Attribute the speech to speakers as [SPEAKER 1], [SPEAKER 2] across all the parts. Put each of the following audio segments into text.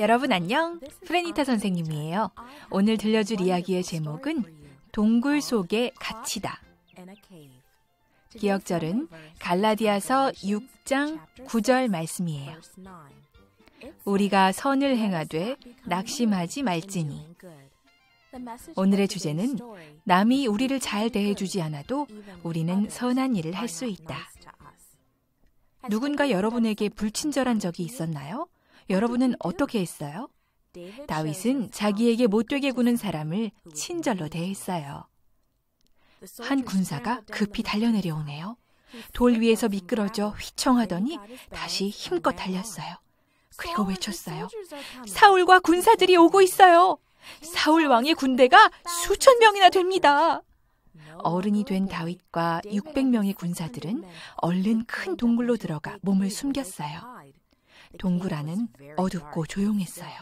[SPEAKER 1] 여러분 안녕. 프레니타 선생님이에요. 오늘 들려줄 이야기의 제목은 동굴 속의 가치다. 기억절은 갈라디아서 6장 9절 말씀이에요. 우리가 선을 행하되 낙심하지 말지니. 오늘의 주제는 남이 우리를 잘 대해주지 않아도 우리는 선한 일을 할 수 있다. 누군가 여러분에게 불친절한 적이 있었나요? 여러분은 어떻게 했어요? 다윗은 자기에게 못되게 구는 사람을 친절로 대했어요. 한 군사가 급히 달려내려오네요. 돌 위에서 미끄러져 휘청하더니 다시 힘껏 달렸어요. 그리고 외쳤어요. 사울과 군사들이 오고 있어요. 사울 왕의 군대가 수천 명이나 됩니다. 어른이 된 다윗과 600명의 군사들은 얼른 큰 동굴로 들어가 몸을 숨겼어요. 동굴 안은 어둡고 조용했어요.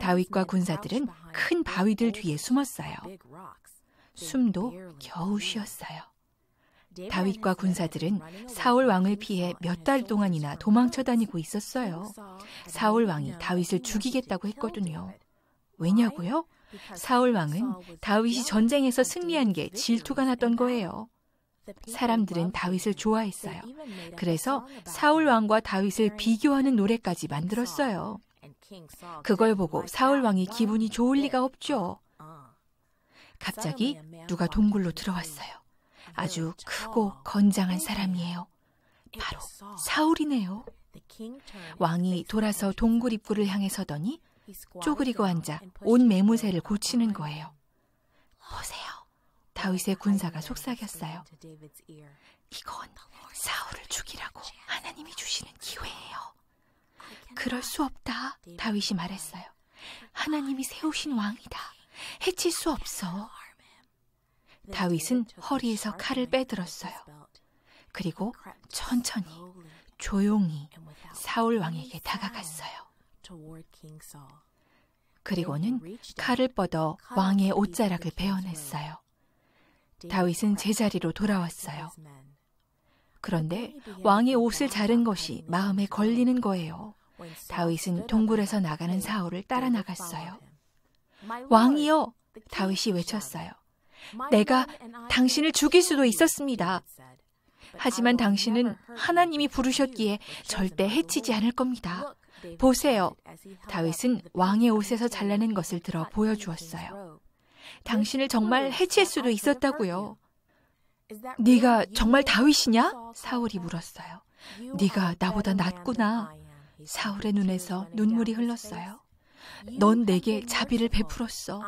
[SPEAKER 1] 다윗과 군사들은 큰 바위들 뒤에 숨었어요. 숨도 겨우 쉬었어요. 다윗과 군사들은 사울 왕을 피해 몇 달 동안이나 도망쳐 다니고 있었어요. 사울 왕이 다윗을 죽이겠다고 했거든요. 왜냐고요? 사울 왕은 다윗이 전쟁에서 승리한 게 질투가 났던 거예요. 사람들은 다윗을 좋아했어요. 그래서 사울 왕과 다윗을 비교하는 노래까지 만들었어요. 그걸 보고 사울 왕이 기분이 좋을 리가 없죠. 갑자기 누가 동굴로 들어왔어요. 아주 크고 건장한 사람이에요. 바로 사울이네요. 왕이 돌아서 동굴 입구를 향해 서더니 쪼그리고 앉아 온 매무새를 고치는 거예요. 보세요. 다윗의 군사가 속삭였어요. 이건 사울을 죽이라고 하나님이 주시는 기회예요. 그럴 수 없다. 다윗이 말했어요. 하나님이 세우신 왕이다. 해칠 수 없어. 다윗은 허리에서 칼을 빼들었어요. 그리고 천천히 조용히 사울 왕에게 다가갔어요. 그리고는 칼을 뻗어 왕의 옷자락을 베어냈어요. 다윗은 제자리로 돌아왔어요. 그런데 왕의 옷을 자른 것이 마음에 걸리는 거예요. 다윗은 동굴에서 나가는 사울을 따라 나갔어요. 왕이여! 다윗이 외쳤어요. 내가 당신을 죽일 수도 있었습니다. 하지만 당신은 하나님이 부르셨기에 절대 해치지 않을 겁니다. 보세요. 다윗은 왕의 옷에서 잘라낸 것을 들어 보여주었어요. 당신을 정말 해칠 수도 있었다고요. 네가 정말 다윗이냐? 사울이 물었어요. 네가 나보다 낫구나. 사울의 눈에서 눈물이 흘렀어요. 넌 내게 자비를 베풀었어.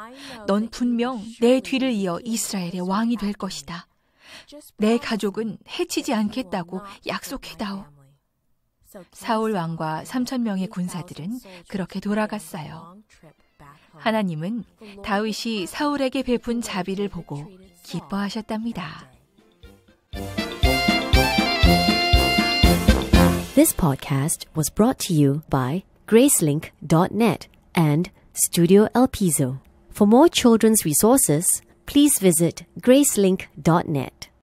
[SPEAKER 1] 넌 분명 내 뒤를 이어 이스라엘의 왕이 될 것이다. 내 가족은 해치지 않겠다고 약속해다오. 사울 왕과 3천 명의 군사들은 그렇게 돌아갔어요. 하나님은 다윗이 사울에게 베푼 자비를 보고 기뻐하셨답니다. This podcast was brought to you by gracelink.net and Studio El Piso. For more children's resources, please visit gracelink.net.